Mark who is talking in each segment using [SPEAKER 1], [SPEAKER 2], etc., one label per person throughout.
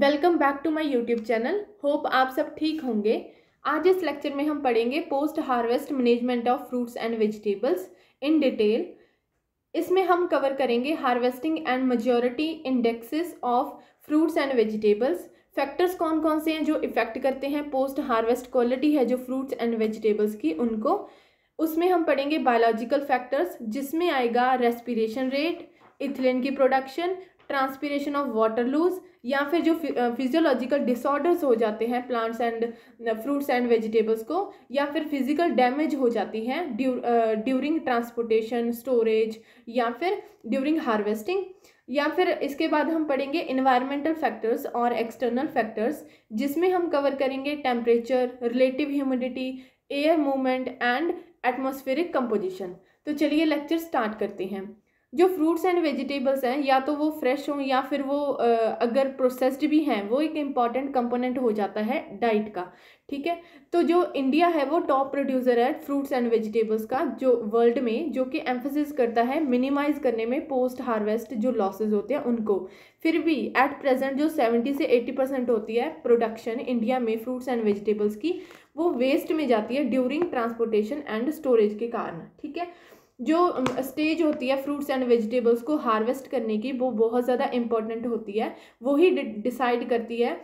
[SPEAKER 1] Welcome back to my YouTube channel hope आप सब ठीक होंगे आज इस लेक्चर में हम पढ़ेंगे post harvest management of fruits and vegetables in detail इसमें हम कवर करेंगे harvesting and maturity indexes of fruits and vegetables factors कौन कौन से हैं जो इफेक्ट करते हैं पोस्ट हार्वेस्ट क्वालिटी है जो फ्रूट्स एंड वेजिटेबल्स की उनको उसमें हम पढ़ेंगे बायोलॉजिकल फैक्टर्स जिसमें आएगा रेस्पिरेशन रेट इथिलीन की production transpiration of water loss या फिर जो फिजियोलॉजिकल डिसऑर्डर्स हो जाते हैं plants and fruits and vegetables को या फिर फिजिकल डैमेज हो जाती है ड्यूरिंग ट्रांसपोर्टेशन स्टोरेज या फिर ड्यूरिंग हार्वेस्टिंग या फिर इसके बाद हम पढ़ेंगे इन्वायरमेंटल फैक्टर्स और एक्सटर्नल फैक्टर्स जिसमें हम कवर करेंगे temperature relative humidity air movement and atmospheric composition तो चलिए लेक्चर स्टार्ट करते हैं जो फ्रूट्स एंड वेजिटेबल्स हैं या तो वो फ्रेश हों या फिर वो अगर प्रोसेस्ड भी हैं वो एक इम्पॉर्टेंट कंपोनेंट हो जाता है डाइट का ठीक है तो जो इंडिया है वो टॉप प्रोड्यूसर है फ्रूट्स एंड वेजिटेबल्स का जो वर्ल्ड में जो कि एम्फोसिस करता है मिनिमाइज करने में पोस्ट हार्वेस्ट जो लॉसेज होते हैं उनको फिर भी एट प्रेजेंट जो सेवेंटी से एट्टी परसेंट होती है प्रोडक्शन इंडिया में फ्रूट्स एंड वेजिटेबल्स की वो वेस्ट में जाती है ड्यूरिंग ट्रांसपोर्टेशन एंड स्टोरेज के कारण ठीक है जो स्टेज होती है फ्रूट्स एंड वेजिटेबल्स को हार्वेस्ट करने की वो बहुत ज़्यादा इम्पोर्टेंट होती है वही डिसाइड करती है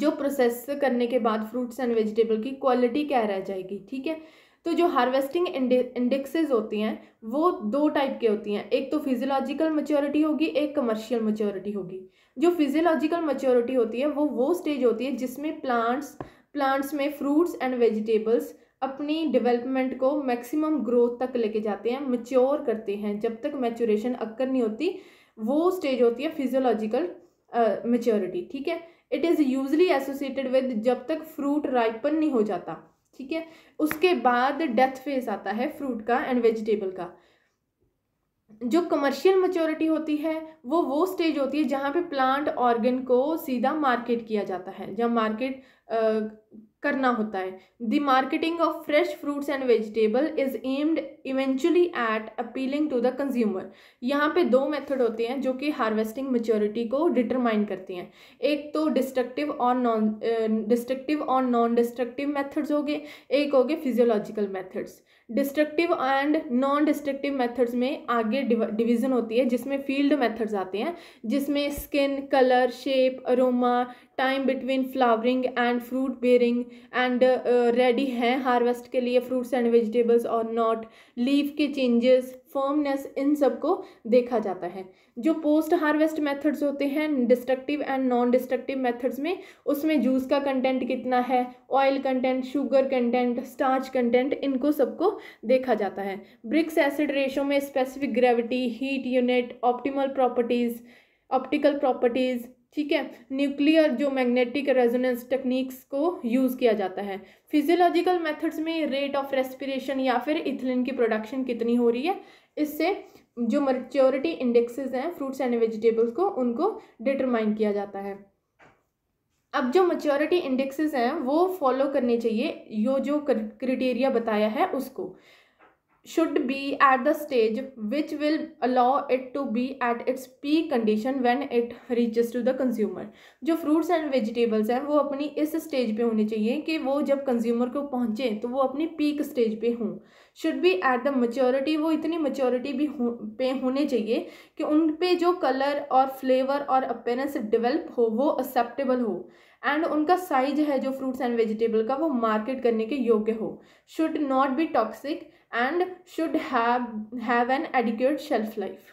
[SPEAKER 1] जो प्रोसेस करने के बाद फ्रूट्स एंड वेजिटेबल की क्वालिटी क्या रह जाएगी ठीक है तो जो हार्वेस्टिंग इंडेक्सेस होती हैं वो दो टाइप के होती हैं एक तो फिजियोलॉजिकल मच्योरिटी होगी एक कमर्शियल मच्योरिटी होगी जो फिजियोलॉजिकल मच्योरिटी होती है वो वो स्टेज होती है जिसमें प्लांट्स प्लांट्स में फ्रूट्स एंड वेजिटेबल्स अपनी डेवलपमेंट को मैक्सिमम ग्रोथ तक लेके जाते हैं मच्योर करते हैं जब तक मैच्योरेशन अक्कर नहीं होती वो स्टेज होती है फिजियोलॉजिकल मेच्योरिटी ठीक है it is usually associated with जब तक फ्रूट राइपन नहीं हो जाता ठीक है उसके बाद डेथ फेज आता है फ्रूट का एंड वेजिटेबल का जो कमर्शियल मच्योरिटी होती है वो वो स्टेज होती है जहाँ पे प्लांट ऑर्गन को सीधा मार्केट किया जाता है जब मार्केट करना होता है the marketing of fresh fruits and vegetable is aimed eventually at appealing to the consumer यहाँ पे दो मेथड होते हैं जो कि हार्वेस्टिंग मेच्योरिटी को डिटरमाइन करते हैं एक तो डिस्ट्रक्टिव और नॉन डिस्ट्रक्टिव और नॉन डिस्ट्रक्टिव मेथड्स हो गए एक हो गए physiological methods destructive and non destructive methods में आगे डिवीजन होती है जिसमें फील्ड मेथड्स आते हैं जिसमें skin colour shape aroma time between flowering and fruit bearing and ready हैं हार्वेस्ट के लिए फ्रूट्स एंड वेजिटेबल्स और नॉट लीफ के चेंजेस फर्मनेस इन सब को देखा जाता है जो पोस्ट हार्वेस्ट मेथड्स होते हैं destructive and non destructive methods में उसमें जूस का कंटेंट कितना है oil content sugar content starch content इनको सबको देखा जाता है ब्रिक्स एसिड रेशो में specific gravity heat unit optimal properties optical properties ठीक है न्यूक्लियर जो मैग्नेटिक रेजोनेंस टेक्निक्स को यूज़ किया जाता है फिजियोलॉजिकल मेथड्स में रेट ऑफ रेस्पिरेशन या फिर इथिलीन की प्रोडक्शन कितनी हो रही है इससे जो मच्योरिटी इंडेक्सेस हैं फ्रूट्स एंड वेजिटेबल्स को उनको डिटरमाइन किया जाता है अब जो मच्योरिटी इंडेक्सेस हैं वो फॉलो करने चाहिए यो जो क्रिटेरिया बताया है उसको should be at the stage which will allow it to be at its peak condition when it reaches to the consumer जो fruits and vegetables हैं वो अपनी इस stage पर होनी चाहिए कि वो जब consumer को पहुँचें तो वो अपनी peak stage पर हों should be at the maturity वो इतनी maturity भी हो पे होने चाहिए कि उन पर जो color और flavor और appearance develop हो वो acceptable हो एंड उनका साइज है जो फ्रूट्स एंड वेजिटेबल का वो मार्केट करने के योग्य हो should not be toxic and should have have an adequate shelf life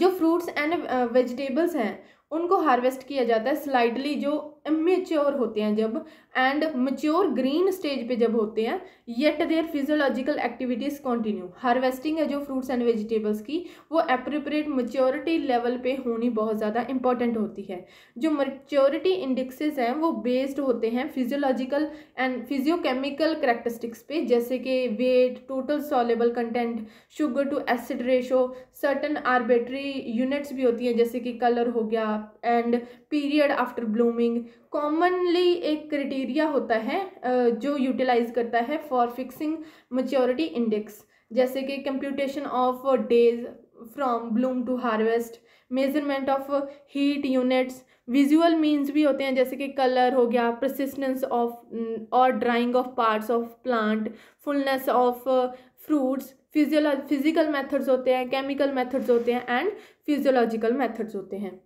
[SPEAKER 1] जो फ्रूट्स एंड वेजिटेबल्स हैं उनको हार्वेस्ट किया जाता है स्लाइडली जो मेच्योर होते हैं जब एंड मच्योर ग्रीन स्टेज पे जब होते हैं yet their physiological activities continue harvesting है जो फ्रूट्स एंड वेजिटेबल्स की वो अप्रोप्रिएट मच्योरिटी लेवल पे होनी बहुत ज़्यादा इंपॉर्टेंट होती है जो मच्योरिटी इंडेक्सेस हैं वो बेस्ड होते हैं फिजियोलॉजिकल एंड फिजियोकेमिकल करेक्टरिस्टिक्स पे जैसे कि weight total soluble content sugar to acid ratio certain arbitrary units भी होती हैं जैसे कि कलर हो गया and period after blooming commonly एक क्राइटेरिया होता है जो यूटिलाइज करता है फॉर फिक्सिंग मच्योरिटी इंडेक्स जैसे कि computation of days from bloom to harvest measurement of heat units visual means भी होते हैं जैसे कि कलर हो गया प्रसिस्टेंस ऑफ और drying of parts of plant fullness of fruits physiological physical methods होते हैं केमिकल मेथड्स होते हैं एंड फिजियोलॉजिकल मेथड्स होते हैं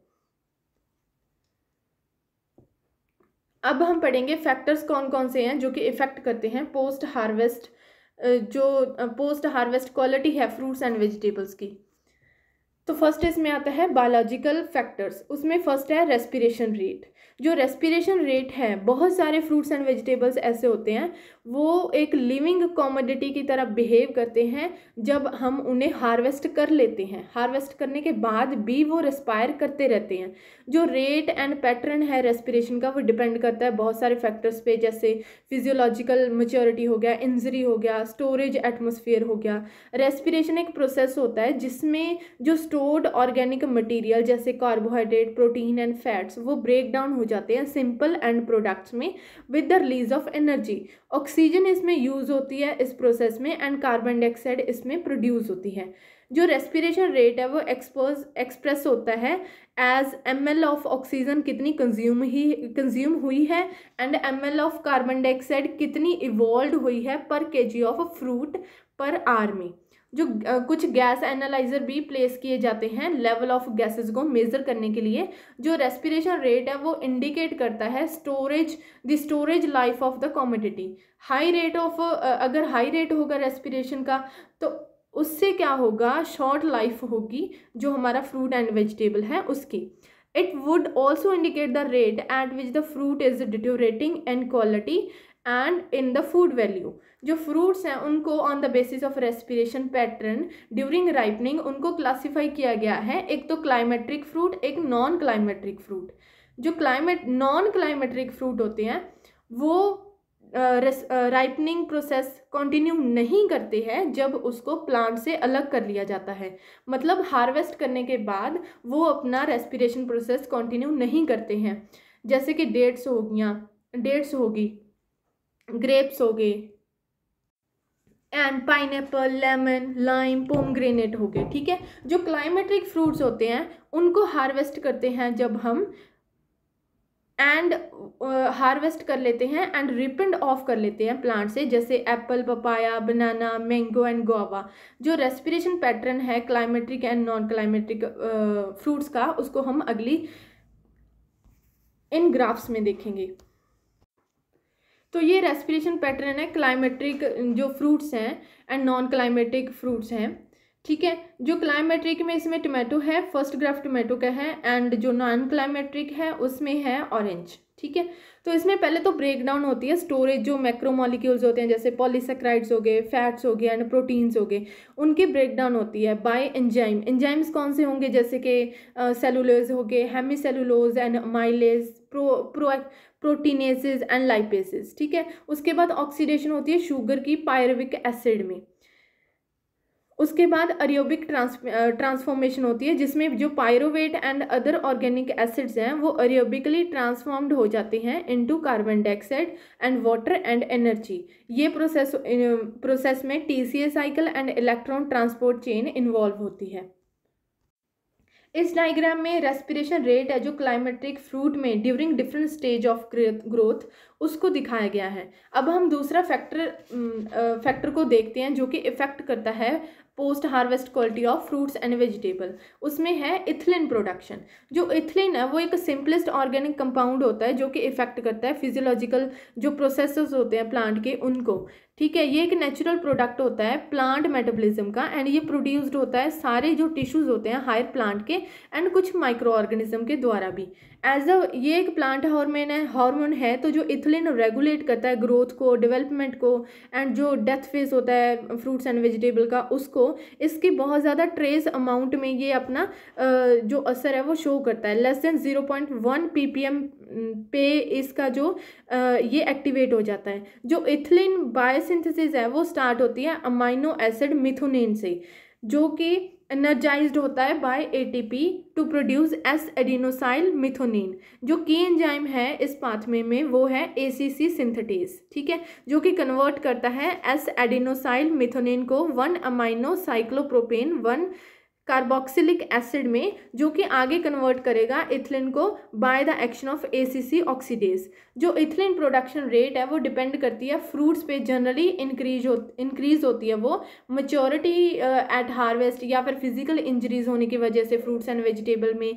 [SPEAKER 1] अब हम पढ़ेंगे फैक्टर्स कौन कौन से हैं जो कि इफ़ेक्ट करते हैं पोस्ट हार्वेस्ट जो पोस्ट हार्वेस्ट क्वालिटी है फ्रूट्स एंड वेजिटेबल्स की तो फर्स्ट इसमें आता है बायोलॉजिकल फैक्टर्स उसमें फर्स्ट है रेस्पिरेशन रेट जो रेस्पिरेशन रेट है बहुत सारे फ्रूट्स एंड वेजिटेबल्स ऐसे होते हैं वो एक लिविंग कॉमोडिटी की तरह बिहेव करते हैं जब हम उन्हें हार्वेस्ट कर लेते हैं हार्वेस्ट करने के बाद भी वो रेस्पायर करते रहते हैं जो रेट एंड पैटर्न है रेस्पिरेशन का वो डिपेंड करता है बहुत सारे फैक्टर्स पे जैसे फिजियोलॉजिकल मच्योरिटी हो गया इंजरी हो गया स्टोरेज एटमोसफियर हो गया रेस्पिरेशन एक प्रोसेस होता है जिसमें जो स्टोर्ड ऑर्गेनिक मटीरियल जैसे कार्बोहाइड्रेट प्रोटीन एंड फैट्स वो ब्रेक डाउन हो जाते हैं सिंपल एंड प्रोडक्ट्स में with the release of energy oxygen इसमें यूज़ होती है इस प्रोसेस में एंड कार्बन डाइऑक्साइड इसमें प्रोड्यूस होती है जो रेस्पिरेशन रेट है वो एक्सपोज एक्सप्रेस होता है as M L of oxygen कितनी कंज्यूम ही कंज्यूम हुई है and M L of carbon dioxide कितनी इवॉल्व हुई है पर के जी ऑफ फ्रूट पर आर्मी जो कुछ गैस एनालाइजर भी प्लेस किए जाते हैं लेवल ऑफ गैसेस को मेज़र करने के लिए जो रेस्पिरेशन रेट है वो इंडिकेट करता है storage the storage life of the commodity high rate of अगर हाई रेट होगा रेस्पिरेशन का तो उससे क्या होगा शॉर्ट लाइफ होगी जो हमारा फ्रूट एंड वेजिटेबल है उसकी it would also indicate the rate at which the fruit is deteriorating and quality and in the food value जो फ्रूट्स हैं उनको on the basis of respiration pattern during ripening उनको classify किया गया है एक तो क्लाइमेट्रिक फ्रूट एक नॉन क्लाइमेट्रिक फ्रूट जो क्लाइमेट नॉन क्लाइमेट्रिक फ्रूट होते हैं वो राइपनिंग प्रोसेस कंटिन्यू नहीं करते हैं जब उसको प्लांट से अलग कर लिया जाता है मतलब हार्वेस्ट करने के बाद वो अपना रेस्पिरेशन प्रोसेस कंटिन्यू नहीं करते हैं जैसे कि डेट्स हो गया डेट्स होगी ग्रेप्स हो गए and pineapple lemon lime pomegranate हो गए ठीक है जो क्लाइमेट्रिक फ्रूट्स होते हैं उनको हार्वेस्ट करते हैं जब हम एंड हार्वेस्ट uh, कर लेते हैं एंड रिपेंड ऑफ कर लेते हैं प्लांट से जैसे apple papaya banana mango and guava जो रेस्पिरेशन पैटर्न है climacteric and non climacteric fruits का उसको हम अगली इन ग्राफ्स में देखेंगे तो ये रेस्पिरेशन पैटर्न है क्लाइमेट्रिक जो फ्रूट्स हैं एंड नॉन क्लाइमेट्रिक फ्रूट्स हैं ठीक है जो क्लाइमेट्रिक में इसमें टोमेटो है फर्स्ट ग्राफ टोमेटो का है एंड जो नॉन क्लाइमेट्रिक है उसमें है ऑरेंज ठीक है तो इसमें पहले तो ब्रेक डाउन होती है स्टोरेज जो मैक्रोमोलिक्यूल्स होते हैं जैसे पॉलीसेक्राइड्स हो गए फैट्स हो गए एंड प्रोटीन्स हो गए उनकी ब्रेक डाउन होती है बाय एंजाइम एंजाइम्स कौन से होंगे जैसे कि सेलुलोज हो गए hemicellulose and amylase pro pro proteinases and lipases ठीक है उसके बाद ऑक्सीडेशन होती है शुगर की पायरविक एसिड में उसके बाद अरियोबिक ट्रांस ट्रांसफॉर्मेशन होती है जिसमें जो pyruvate and other organic acids हैं वो अरियोबिकली ट्रांसफॉर्म्ड हो जाते हैं into carbon dioxide and water and energy ये प्रोसेस प्रोसेस में TCA cycle and electron transport chain involve होती है इस डायग्राम में रेस्पिरेशन रेट है जो क्लाइमेट्रिक फ्रूट में during different stage of growth उसको दिखाया गया है अब हम दूसरा फैक्टर फैक्टर को देखते हैं जो कि इफेक्ट करता है post harvest quality of fruits and vegetable उसमें है इथिलीन प्रोडक्शन जो इथिलीन है वो एक सिंपलेस्ट ऑर्गेनिक कंपाउंड होता है जो कि इफेक्ट करता है फिजियोलॉजिकल जो प्रोसेस होते हैं प्लांट के उनको ठीक है ये एक नेचुरल प्रोडक्ट होता है प्लांट मेटाबॉलिज्म का एंड ये प्रोड्यूस्ड होता है सारे जो टिश्यूज होते हैं हायर प्लांट के एंड कुछ माइक्रो ऑर्गेनिज्म के द्वारा भी एज अ ये एक प्लांट हार्मोन है हार्मोन है तो जो इथिलीन रेगुलेट करता है ग्रोथ को डेवलपमेंट को एंड जो डेथ फेज होता है फ्रूट्स एंड वेजिटेबल का उसको इसकी बहुत ज़्यादा ट्रेस अमाउंट में ये अपना जो असर है वो शो करता है less than zero point one P P M पे इसका जो ये एक्टिवेट हो जाता है जो इथिलीन बायोसिंथेसिस है वो स्टार्ट होती है अमाइनो एसिड मिथुनिन से जो कि एनर्जाइज होता है by ATP to produce S adenosyl methionine जो की एंजाइम है इस पाथवे में वो है एसीसी सिंथेटिस ठीक है जो कि कन्वर्ट करता है एस एडिनोसाइल मिथोनिन को one amino cyclopropane one carboxylic acid में जो कि आगे कन्वर्ट करेगा इथिलिन को by the action of ACC oxidase जो इथिलीन प्रोडक्शन रेट है वो डिपेंड करती है फ्रूट्स पे जनरली इंक्रीज हो इंक्रीज होती है वो मच्योरिटी एट हार्वेस्ट या फिर फिजिकल इंजरीज होने की वजह से फ्रूट्स एंड वेजिटेबल में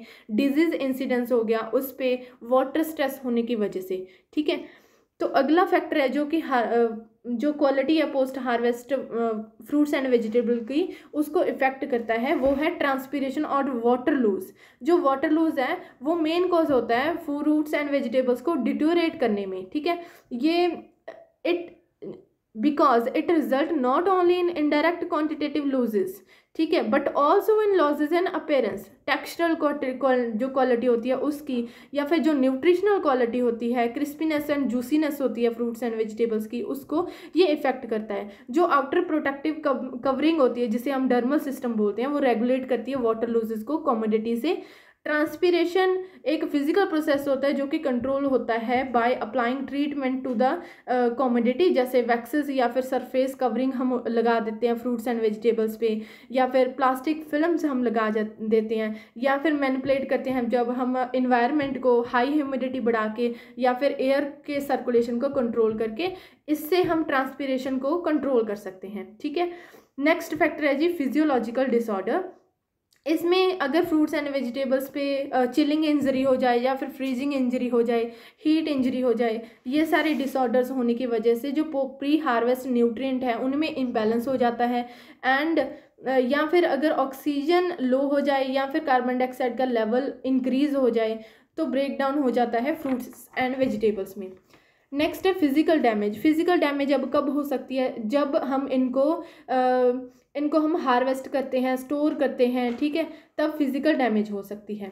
[SPEAKER 1] डिजीज़ इंसिडेंस हो गया उस पर वाटर स्ट्रेस होने की वजह से ठीक है तो अगला फैक्टर है जो कि uh, जो क्वालिटी है post harvest fruits and vegetable की उसको इफ़ेक्ट करता है वो है ट्रांसपीरेशन और वाटर लूज जो वाटर लूज है वो मेन कॉज होता है फ्रूट्स एंड वेजिटेबल्स को डिटोरेट करने में ठीक है ये it because it result not only in indirect quantitative losses ठीक है but also in losses and appearance textural जो क्वालिटी होती है उसकी या फिर जो न्यूट्रिशनल क्वालिटी होती है क्रिस्पीनेस एंड जूसीनेस होती है फ्रूट्स एंड वेजिटेबल्स की उसको ये इफेक्ट करता है जो आउटर प्रोटेक्टिव कवरिंग होती है जिसे हम डर्मल सिस्टम बोलते हैं वो रेगुलेट करती है वाटर लूजेज को कॉमोडिटी से ट्रांसपीरेशन एक फिजिकल प्रोसेस होता है जो कि कंट्रोल होता है by applying treatment to the commodity जैसे वैक्सेस या फिर सरफेस कवरिंग हम लगा देते हैं फ्रूट्स एंड वेजिटेबल्स पे या फिर प्लास्टिक फिल्म हम लगा देते हैं या फिर मैनिपुलेट करते हैं जब हम इन्वायरमेंट को हाई ह्यूमिडिटी बढ़ा के या फिर एयर के सर्कुलेशन को कंट्रोल करके इससे हम ट्रांसपीरेशन को कंट्रोल कर सकते हैं ठीक है नेक्स्ट फैक्टर है जी फिजियोलॉजिकल डिसऑर्डर इसमें अगर फ्रूट्स एंड वेजिटेबल्स पे चिलिंग इंजरी हो जाए या फिर फ्रीजिंग इंजरी हो जाए हीट इंजरी हो जाए ये सारे डिसऑर्डर्स होने की वजह से जो प्री हार्वेस्ट न्यूट्रिएंट है उनमें इम्बेलेंस हो जाता है एंड या फिर अगर ऑक्सीजन लो हो जाए या फिर कार्बन डाइऑक्साइड का लेवल इंक्रीज़ हो जाए तो ब्रेक डाउन हो जाता है फ्रूट्स एंड वेजिटेबल्स में नेक्स्ट है फिज़िकल डैमेज फिज़िकल डैमेज अब कब हो सकती है जब हम इनको आ, इनको हम हार्वेस्ट करते हैं स्टोर करते हैं ठीक है तब फिज़िकल डैमेज हो सकती है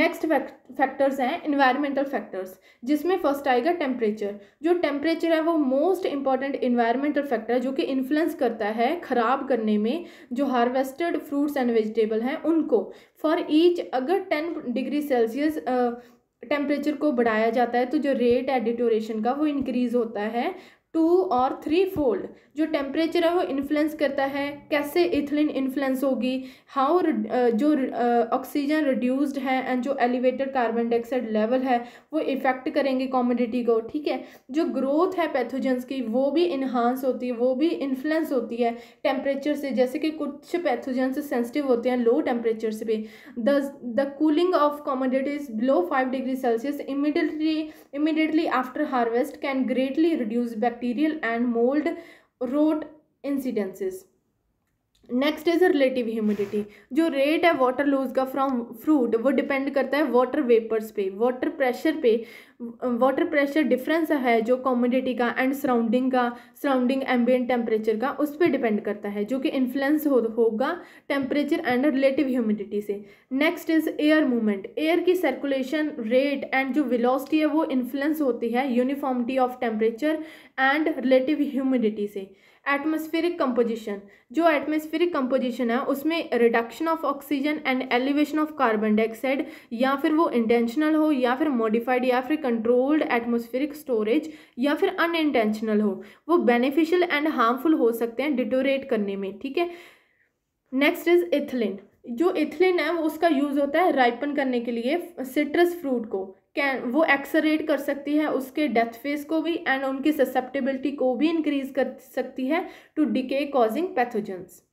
[SPEAKER 1] नेक्स्ट फैक्टर्स हैं इन्वायरमेंटल फैक्टर्स जिसमें फर्स्ट आएगा टेम्परेचर जो टेम्परेचर है वो मोस्ट इंपॉर्टेंट इन्वायरमेंटल फैक्टर है जो कि इन्फ्लुएंस करता है ख़राब करने में जो हार्वेस्टेड फ्रूट्स एंड वेजिटेबल हैं उनको फॉर ईच अगर टेन डिग्री सेल्सियस टेम्परेचर को बढ़ाया जाता है तो जो रेट एडिटोरेशन का वो इंक्रीज़ होता है टू और थ्री फोल्ड जो टेम्परेचर है वो इन्फ्लुएंस करता है कैसे इथिलीन इन्फ्लुएंस होगी हाउ uh, जो ऑक्सीजन uh, रिड्यूस्ड है एंड जो एलिवेटेड कार्बन डाइऑक्साइड लेवल है वो इफेक्ट करेंगे कॉमोडिटी को ठीक है जो ग्रोथ है पैथोजेंस की वो भी इन्हांस होती है वो भी इन्फ्लुएंस होती है टेम्परेचर से जैसे कि कुछ पैथोजेंस सेंसिटिव होते हैं लो टेम्परेचर से भी the cooling of commodities below five degree Celsius immediately immediately after harvest can greatly reduce back bacterial and mold rot incidences. Next is relative humidity जो रेट है वाटर लूज का from fruit वो depend करता है water vapours पे water pressure पे water pressure difference है जो कॉमोडिटी का एंड सराउंडिंग का सराउंडिंग एम्बियन टेम्परेचर का उस पर डिपेंड करता है जो कि इन्फ्लुएंस हो, होगा टेम्परेचर एंड रिलेटिव ह्यूमिडिटी से next is air movement air की सर्कुलेशन रेट एंड जो विलोसिटी है वो इन्फ्लुएंस होती है uniformity of temperature and relative humidity से एटमोस्फेरिक कंपोजिशन जो एटमोस्फेरिक कंपोजिशन है उसमें reduction of oxygen and elevation of carbon dioxide या फिर वो इंटेंशनल हो या फिर मॉडिफाइड या फिर कंट्रोल्ड एटमोस्फेरिक स्टोरेज या फिर अनइंटेंशनल हो वो बेनिफिशियल एंड हार्मफुल हो सकते हैं डिटोरेट करने में ठीक है नेक्स्ट इज इथिलीन जो इथिलिन है वो उसका यूज़ होता है राइपन करने के लिए सिट्रस फ्रूट को कैन वो एक्सरेट कर सकती है उसके डेथ फेस को भी एंड उनकी ससेप्टेबिलिटी को भी इंक्रीज कर सकती है टू डिके कॉजिंग पैथोजेंस